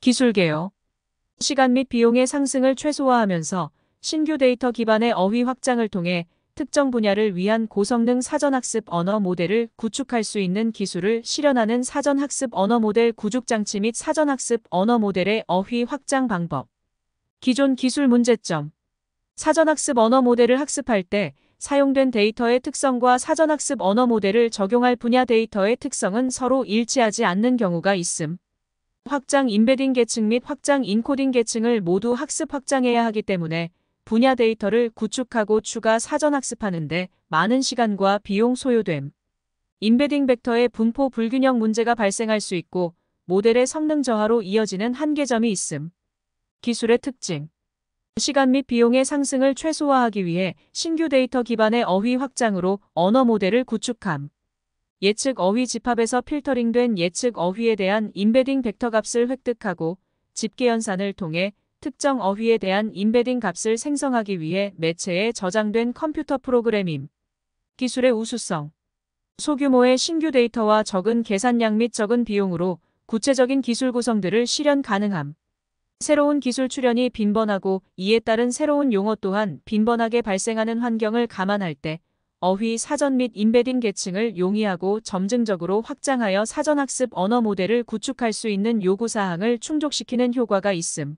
기술 개요. 시간 및 비용의 상승을 최소화하면서 신규 데이터 기반의 어휘 확장을 통해 특정 분야를 위한 고성능 사전학습 언어 모델을 구축할 수 있는 기술을 실현하는 사전학습 언어 모델 구축장치 및 사전학습 언어 모델의 어휘 확장 방법. 기존 기술 문제점. 사전학습 언어 모델을 학습할 때 사용된 데이터의 특성과 사전학습 언어 모델을 적용할 분야 데이터의 특성은 서로 일치하지 않는 경우가 있음. 확장 인베딩 계층 및 확장 인코딩 계층을 모두 학습 확장해야 하기 때문에 분야 데이터를 구축하고 추가 사전 학습하는데 많은 시간과 비용 소요됨. 인베딩 벡터의 분포 불균형 문제가 발생할 수 있고 모델의 성능 저하로 이어지는 한계점이 있음. 기술의 특징 시간 및 비용의 상승을 최소화하기 위해 신규 데이터 기반의 어휘 확장으로 언어 모델을 구축함. 예측 어휘 집합에서 필터링된 예측 어휘에 대한 임베딩 벡터 값을 획득하고 집계 연산을 통해 특정 어휘에 대한 임베딩 값을 생성하기 위해 매체에 저장된 컴퓨터 프로그램임. 기술의 우수성. 소규모의 신규 데이터와 적은 계산량 및 적은 비용으로 구체적인 기술 구성들을 실현 가능함. 새로운 기술 출현이 빈번하고 이에 따른 새로운 용어 또한 빈번하게 발생하는 환경을 감안할 때 어휘 사전 및임베딩 계층을 용이하고 점증적으로 확장하여 사전학습 언어 모델을 구축할 수 있는 요구사항을 충족시키는 효과가 있음.